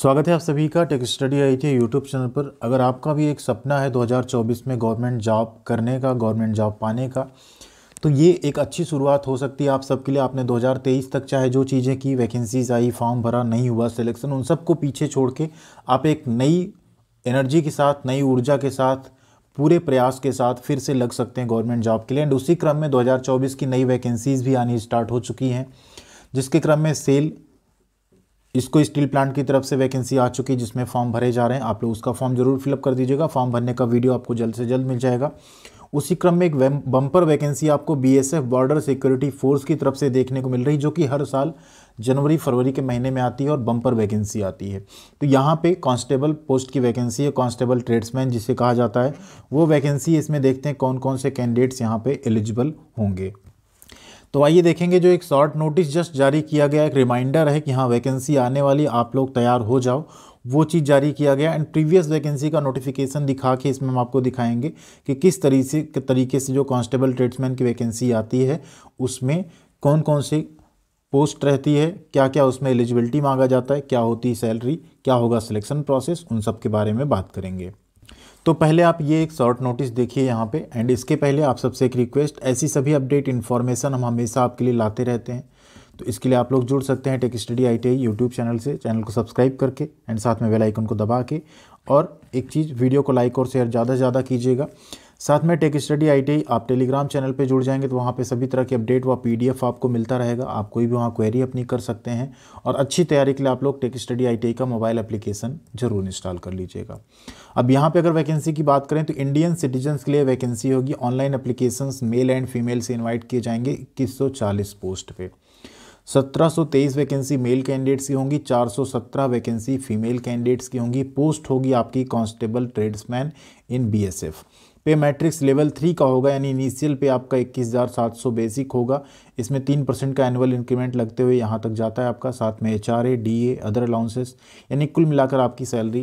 स्वागत है आप सभी का टेक स्टडी आई थी यूट्यूब चैनल पर अगर आपका भी एक सपना है 2024 में गवर्नमेंट जॉब करने का गवर्नमेंट जॉब पाने का तो ये एक अच्छी शुरुआत हो सकती है आप सबके लिए आपने 2023 तक चाहे जो चीज़ें की वैकेंसीज आई फॉर्म भरा नहीं हुआ सिलेक्शन उन सबको पीछे छोड़ के आप एक नई एनर्जी के साथ नई ऊर्जा के साथ पूरे प्रयास के साथ फिर से लग सकते हैं गवर्नमेंट जॉब के लिए एंड उसी क्रम में 2024 की नई वैकेंसीज़ भी आनी स्टार्ट हो चुकी हैं जिसके क्रम में सेल इसको स्टील प्लांट की तरफ से वैकेंसी आ चुकी है जिसमें फॉर्म भरे जा रहे हैं आप लोग उसका फॉर्म जरूर फिलअप कर दीजिएगा फॉर्म भरने का वीडियो आपको जल्द से जल्द मिल जाएगा उसी क्रम में एक बम्पर वैकेंसी आपको बीएसएफ बॉर्डर सिक्योरिटी फोर्स की तरफ से देखने को मिल रही जो कि हर साल जनवरी फरवरी के महीने में आती है और बम्पर वैकेंसी आती है तो यहाँ पे कांस्टेबल पोस्ट की वैकेंसी है कांस्टेबल ट्रेड्समैन जिसे कहा जाता है वो वैकेंसी इसमें देखते हैं कौन कौन से कैंडिडेट्स यहाँ पे एलिजिबल होंगे तो आइए देखेंगे जो एक शॉर्ट नोटिस जस्ट जारी किया गया एक रिमाइंडर है कि हाँ वैकेंसी आने वाली आप लोग तैयार हो जाओ वो चीज़ जारी किया गया एंड प्रीवियस वैकेंसी का नोटिफिकेशन दिखा के इसमें हम आपको दिखाएंगे कि किस तरीके के तरीके से जो कांस्टेबल ट्रेड्समैन की वैकेंसी आती है उसमें कौन कौन से पोस्ट रहती है क्या क्या उसमें एलिजिबिलिटी मांगा जाता है क्या होती है सैलरी क्या होगा सिलेक्शन प्रोसेस उन सब के बारे में बात करेंगे तो पहले आप ये एक शॉर्ट नोटिस देखिए यहाँ पे एंड इसके पहले आप सबसे एक रिक्वेस्ट ऐसी सभी अपडेट इन्फॉर्मेशन हम हमेशा आपके लिए लाते रहते हैं तो इसके लिए आप लोग जुड़ सकते हैं tech study I T YouTube channel से चैनल को सब्सक्राइब करके एंड साथ में बेल आइकन को दबा के और एक चीज़ वीडियो को लाइक और शेयर ज़्यादा से ज़्यादा कीजिएगा साथ में टेक स्टडी आई आप टेलीग्राम चैनल पे जुड़ जाएंगे तो वहाँ पे सभी तरह की अपडेट व पीडीएफ आपको मिलता रहेगा आप कोई भी वहाँ क्वेरी अपनी कर सकते हैं और अच्छी तैयारी के लिए आप लोग टेक स्टडी आई का मोबाइल एप्लीकेशन जरूर इंस्टॉल कर लीजिएगा अब यहाँ पे अगर वैकेंसी की बात करें तो इंडियन सिटीजन्स के लिए वैकेंसी होगी online application male and female से इन्वाइट किए जाएंगे इक्कीस पोस्ट पर सत्रह वैकेंसी मेल कैंडिडेट्स की होंगी 417 वैकेंसी फीमेल कैंडिडेट्स की होंगी पोस्ट होगी आपकी constable tradesman in BSF pay matrix level three का होगा यानी इनिशियल पे आपका इक्कीस हज़ार सात सौ बेसिक होगा इसमें तीन परसेंट का एनुअल इंक्रीमेंट लगते हुए यहाँ तक जाता है आपका साथ में H R A D A other allowances यानी कुल मिलाकर आपकी सैलरी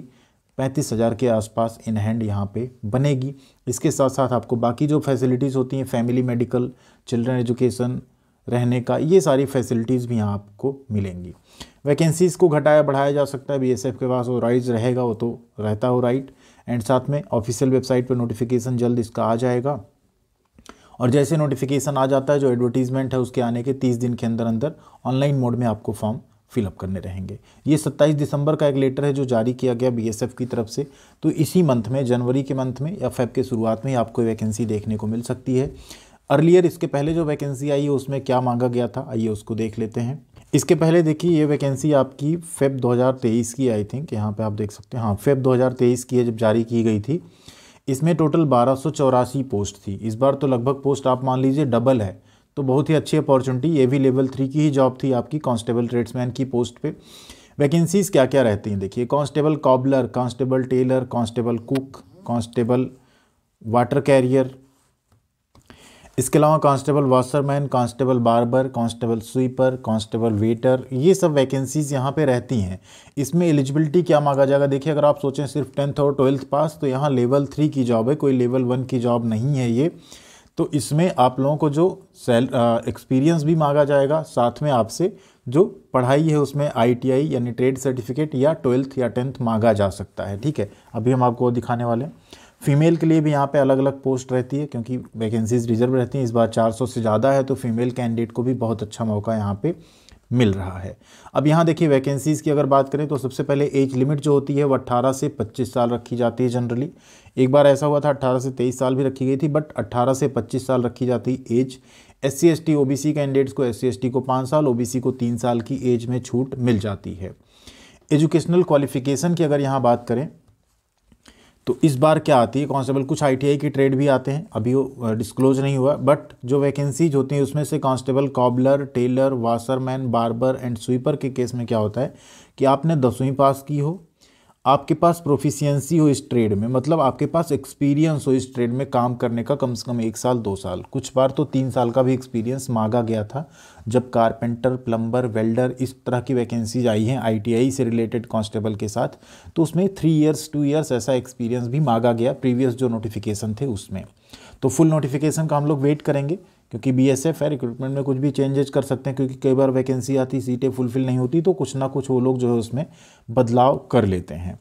पैंतीस हज़ार के आसपास इन हैंड यहाँ पे बनेगी इसके साथ साथ आपको बाकी जो फैसिलिटीज़ होती हैं फैमिली मेडिकल चिल्ड्रन एजुकेशन रहने का ये सारी फैसिलिटीज़ भी यहाँ आपको मिलेंगी वैकेंसीज़ को घटाया बढ़ाया जा सकता है बी के पास वो राइट रहेगा वो तो रहता हो राइट एंड साथ में ऑफिशियल वेबसाइट पर नोटिफिकेशन जल्द इसका आ जाएगा और जैसे नोटिफिकेशन आ जाता है जो एडवर्टीज़मेंट है उसके आने के तीस दिन के अंदर अंदर ऑनलाइन मोड में आपको फॉर्म फिलअप करने रहेंगे ये 27 दिसंबर का एक लेटर है जो जारी किया गया बीएसएफ की तरफ से तो इसी मंथ में जनवरी के मंथ में या फेब के शुरुआत में आपको वैकेंसी देखने को मिल सकती है अर्लियर इसके पहले जो वैकेंसी आई है उसमें क्या मांगा गया था आइए उसको देख लेते हैं इसके पहले देखिए ये वैकेंसी आपकी फेब 2023 की आई थिंक यहाँ पे आप देख सकते हैं हाँ फेब 2023 की है जब जारी की गई थी इसमें टोटल बारह पोस्ट थी इस बार तो लगभग पोस्ट आप मान लीजिए डबल है तो बहुत ही अच्छी अपॉर्चुनिटी ये भी लेवल थ्री की ही जॉब थी आपकी कांस्टेबल ट्रेड्समैन की पोस्ट पे वैकेंसीज़ क्या क्या रहती हैं देखिए constable cobbler constable tailor constable cook constable water carrier इसके अलावा constable washerman constable barber constable sweeper constable waiter ये सब वैकेंसीज़ यहाँ पे रहती हैं इसमें एलिजिबिलिटी क्या मांगा जाएगा देखिए अगर आप सोचें सिर्फ टेंथ और ट्वेल्थ पास तो यहाँ लेवल थ्री की जॉब है कोई लेवल वन की जॉब नहीं है ये तो इसमें आप लोगों को जो सेल एक्सपीरियंस भी मांगा जाएगा साथ में आपसे जो पढ़ाई है उसमें आईटीआई यानी ट्रेड सर्टिफिकेट या ट्वेल्थ या टेंथ मांगा जा सकता है ठीक है अभी हम आपको दिखाने वाले हैं फीमेल के लिए भी यहाँ पे अलग अलग पोस्ट रहती है क्योंकि वैकेंसीज रिजर्व रहती हैं इस बार 400 से ज़्यादा है तो फीमेल कैंडिडेट को भी बहुत अच्छा मौका यहाँ पे मिल रहा है अब यहाँ देखिए वैकेंसीज़ की अगर बात करें तो सबसे पहले एज लिमिट जो होती है वह अट्ठारह से पच्चीस साल रखी जाती है जनरली एक बार ऐसा हुआ था अट्ठारह से तेईस साल भी रखी गई थी बट अट्ठारह से पच्चीस साल रखी जाती age S C S T O B C candidates को एस सी एस टी को पाँच साल ओ बी सी को तीन साल की एज में छूट मिल जाती है एजुकेशनल क्वालिफिकेशन की अगर यहाँ बात करें तो इस बार क्या आती है कांस्टेबल कुछ आईटीआई की ट्रेड भी आते हैं अभी वो डिस्क्लोज नहीं हुआ बट जो वैकेंसीज होती हैं उसमें से constable cobbler tailor washerman barber and sweeper के केस में क्या होता है कि आपने दसवीं पास की हो आपके पास प्रोफिशियंसी हो इस ट्रेड में मतलब आपके पास एक्सपीरियंस हो इस ट्रेड में काम करने का कम से कम एक साल दो साल कुछ बार तो तीन साल का भी एक्सपीरियंस मांगा गया था जब कारपेंटर प्लम्बर वेल्डर इस तरह की वैकेंसीज आई हैं आईटीआई से रिलेटेड कांस्टेबल के साथ तो उसमें थ्री ईयर्स टू ईयर्स ऐसा एक्सपीरियंस भी मांगा गया प्रीवियस जो नोटिफिकेशन थे उसमें तो फुल नोटिफिकेशन का हम लोग वेट करेंगे क्योंकि बी एस एफ है रिक्रूटमेंट में कुछ भी चेंजेस कर सकते हैं क्योंकि कई बार वैकेंसी आती सीटें फुलफिल नहीं होती तो कुछ ना कुछ वो लोग जो है उसमें बदलाव कर लेते हैं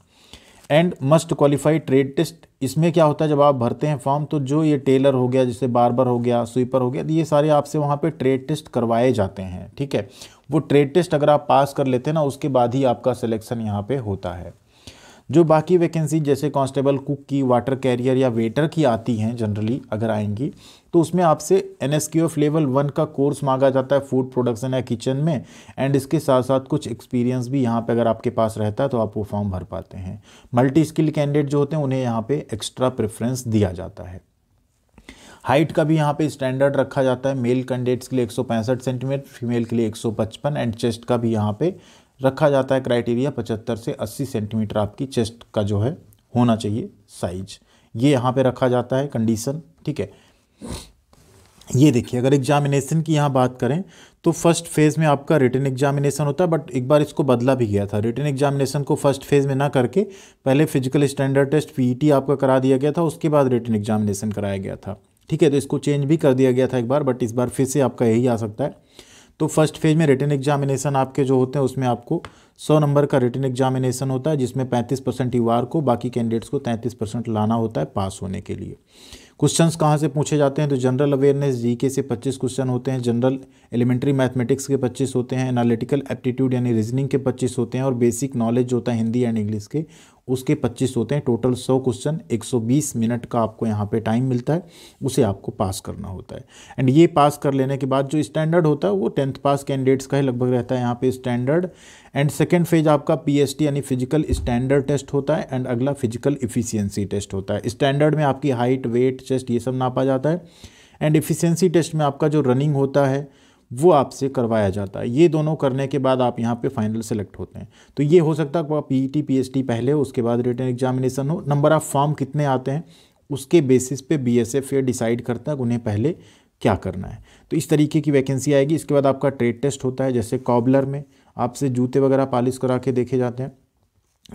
and must qualify trade test इसमें क्या होता है जब आप भरते हैं फॉर्म तो जो ये टेलर हो गया जैसे बारबर हो गया स्वीपर हो गया ये सारे आपसे वहाँ पर ट्रेड टेस्ट करवाए जाते हैं ठीक है वो ट्रेड टेस्ट अगर आप पास कर लेते हैं ना उसके बाद ही आपका सिलेक्शन यहाँ पर होता है जो बाकी वैकेंसी जैसे कांस्टेबल कुक की वाटर कैरियर या वेटर की आती हैं जनरली अगर आएंगी तो उसमें आपसे N S Q F level one का कोर्स मांगा जाता है फूड प्रोडक्शन या किचन में एंड इसके साथ साथ कुछ एक्सपीरियंस भी यहाँ पे अगर आपके पास रहता है तो आप वो फॉर्म भर पाते हैं मल्टी स्किल कैंडिडेट जो होते हैं उन्हें यहाँ पे एक्स्ट्रा प्रेफरेंस दिया जाता है हाइट का भी यहाँ पे स्टैंडर्ड रखा जाता है मेल कैंडिडेट्स के लिए एक सेंटीमीटर फीमेल के लिए 155 एंड चेस्ट का भी यहाँ पे रखा जाता है क्राइटेरिया पचहत्तर से अस्सी सेंटीमीटर आपकी चेस्ट का जो है होना चाहिए साइज ये यहाँ पे रखा जाता है कंडीशन ठीक है ये देखिए अगर एग्जामिनेशन की यहाँ बात करें तो फर्स्ट फेज़ में आपका रिटर्न एग्जामिनेशन होता है बट एक बार इसको बदला भी गया था रिटर्न एग्जामिनेशन को फर्स्ट फेज़ में ना करके पहले फिजिकल स्टैंडर्ड टेस्ट पीईटी आपका करा दिया गया था उसके बाद रिटर्न एग्जामिनेशन कराया गया था ठीक है तो इसको चेंज भी कर दिया गया था एक बार बट इस बार फिर से आपका यही आ सकता है तो फर्स्ट फेज में रिटर्न एग्जामिनेशन आपके जो होते हैं उसमें आपको सौ नंबर का रिटर्न एग्जामिनेशन होता है जिसमें पैंतीस परसेंट यू को बाकी कैंडिडेट्स को 33 परसेंट लाना होता है पास होने के लिए क्वेश्चन कहाँ से पूछे जाते हैं तो जनरल अवेयरनेस जीके से 25 क्वेश्चन होते हैं जनरल एलिमेंट्री मैथमेटिक्स के 25 होते हैं एनालिटिकल एप्टीट्यूड यानी रीजनिंग के 25 होते हैं और बेसिक नॉलेज होता है हिंदी एंड इंग्लिश के उसके 25 होते हैं टोटल 100 क्वेश्चन 120 मिनट का आपको यहाँ पे टाइम मिलता है उसे आपको पास करना होता है एंड ये पास कर लेने के बाद जो स्टैंडर्ड होता है वो टेंथ पास कैंडिडेट्स का ही लगभग रहता है यहाँ पे स्टैंडर्ड एंड सेकेंड फेज आपका पी यानी फिजिकल स्टैंडर्ड टेस्ट होता है एंड अगला फिजिकल इफिशियंसी टेस्ट होता है स्टैंडर्ड में आपकी हाइट वेट चेस्ट ये सब नापा जाता है एंड इफिशियंसी टेस्ट में आपका जो रनिंग होता है वो आपसे करवाया जाता है ये दोनों करने के बाद आप यहाँ पे फाइनल सेलेक्ट होते हैं तो ये हो सकता है P T P S T पहले हो उसके बाद रिटर्न एग्जामिनेशन हो नंबर ऑफ़ फॉर्म कितने आते हैं उसके बेसिस पे बी एस एफ डिसाइड करता है उन्हें पहले क्या करना है तो इस तरीके की वैकेंसी आएगी इसके बाद आपका ट्रेड टेस्ट होता है जैसे कॉबलर में आपसे जूते वगैरह पॉलिश करा के देखे जाते हैं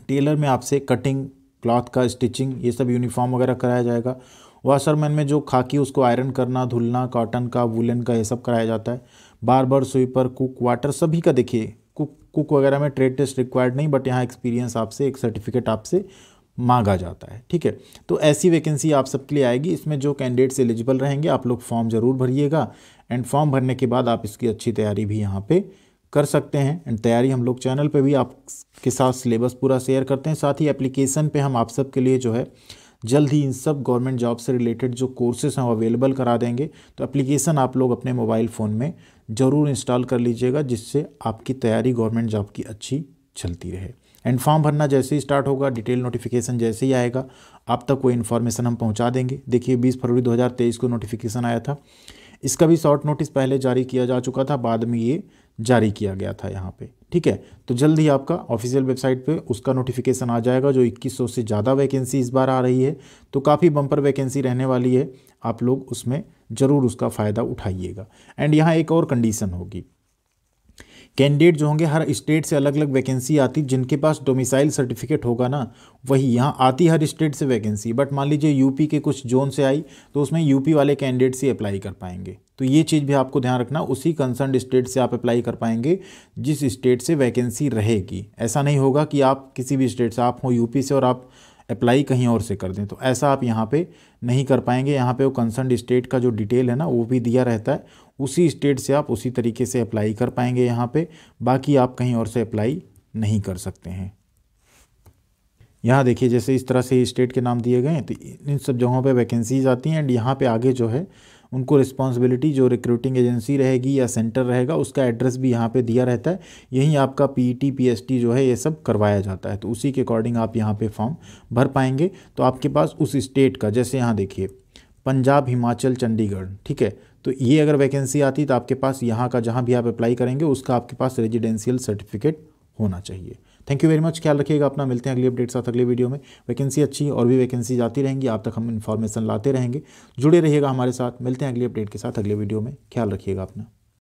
टेलर में आपसे कटिंग क्लॉथ का स्टिचिंग ये सब यूनिफॉर्म वगैरह कराया जाएगा वाशरमैन में जो खाकी उसको आयरन करना धुलना कॉटन का वुलन का ये सब कराया जाता है barber sweeper cook water सभी का देखिए कुक कुक वगैरह में ट्रेड टेस्ट रिक्वायर्ड नहीं बट यहाँ एक्सपीरियंस आपसे एक सर्टिफिकेट आपसे मांगा जाता है ठीक है तो ऐसी वैकेंसी आप सबके लिए आएगी इसमें जो कैंडिडेट्स एलिजिबल रहेंगे आप लोग फॉर्म ज़रूर भरिएगा एंड फॉर्म भरने के बाद आप इसकी अच्छी तैयारी भी यहाँ पे कर सकते हैं एंड तैयारी हम लोग चैनल पे भी आपके साथ सिलेबस पूरा शेयर करते हैं साथ ही एप्लीकेशन पे हम आप सब के लिए जो है जल्द ही इन सब गवर्नमेंट जॉब से रिलेटेड जो कोर्सेज हैं वो अवेलेबल करा देंगे तो एप्लीकेशन आप लोग अपने मोबाइल फ़ोन में ज़रूर इंस्टॉल कर लीजिएगा जिससे आपकी तैयारी गवर्नमेंट जॉब की अच्छी चलती रहे एंड फॉर्म भरना जैसे ही स्टार्ट होगा डिटेल नोटिफिकेशन जैसे ही आएगा आप तक कोई इन्फॉर्मेशन हम पहुंचा देंगे देखिए 20 फरवरी 2023 को नोटिफिकेशन आया था इसका भी शॉर्ट नोटिस पहले जारी किया जा चुका था बाद में ये जारी किया गया था यहाँ पे ठीक है तो जल्द ही आपका ऑफिशियल वेबसाइट पे उसका नोटिफिकेशन आ जाएगा जो 2100 से ज़्यादा वैकेंसी इस बार आ रही है तो काफ़ी बम्पर वैकेंसी रहने वाली है आप लोग उसमें ज़रूर उसका फ़ायदा उठाइएगा एंड यहाँ एक और कंडीशन होगी कैंडिडेट जो होंगे हर स्टेट से अलग अलग वैकेंसी आती जिनके पास डोमिसाइल सर्टिफिकेट होगा ना वही यहाँ आती हर स्टेट से वैकेंसी बट मान लीजिए यूपी के कुछ जोन से आई तो उसमें यूपी वाले कैंडिडेट्स ही अप्लाई कर पाएंगे तो ये चीज़ भी आपको ध्यान रखना उसी कंसर्न स्टेट से आप अप्लाई कर पाएंगे जिस स्टेट से वैकेंसी रहेगी ऐसा नहीं होगा कि आप किसी भी स्टेट से आप हों यूपी से और आप अप्लाई कहीं और से कर दें तो ऐसा आप यहाँ पे नहीं कर पाएंगे यहाँ पे वो कंसर्न स्टेट का जो डिटेल है ना वो भी दिया रहता है उसी स्टेट से आप उसी तरीके से अप्लाई कर पाएंगे यहाँ पे बाकी आप कहीं और से अप्लाई नहीं कर सकते हैं यहाँ देखिए जैसे इस तरह से स्टेट के नाम दिए गए हैं तो इन सब जगहों पर वैकेंसीज आती हैं एंड यहाँ पर आगे जो है उनको रिस्पॉन्सिबिलिटी जो रिक्रूटिंग एजेंसी रहेगी या सेंटर रहेगा उसका एड्रेस भी यहाँ पे दिया रहता है यहीं आपका एस पीएसटी e जो है ये सब करवाया जाता है तो उसी के अकॉर्डिंग आप यहाँ पे फॉर्म भर पाएंगे तो आपके पास उस स्टेट का जैसे यहाँ देखिए पंजाब हिमाचल चंडीगढ़ ठीक है तो ये अगर वैकेंसी आती तो आपके पास यहाँ का जहाँ भी आप अप्लाई करेंगे उसका आपके पास रेजिडेंशियल सर्टिफिकेट होना चाहिए थैंक यू वेरी मच ख्याल रखिएगा अपना मिलते हैं अगली अपडेट साथ अगले वीडियो में वैकेंसी अच्छी और भी वैकेंसी जाती रहेंगी आप तक हम इन्फॉर्मेशन लाते रहेंगे जुड़े रहिएगा हमारे साथ मिलते हैं अगली अपडेट के साथ अगले वीडियो में ख्याल रखिएगा अपना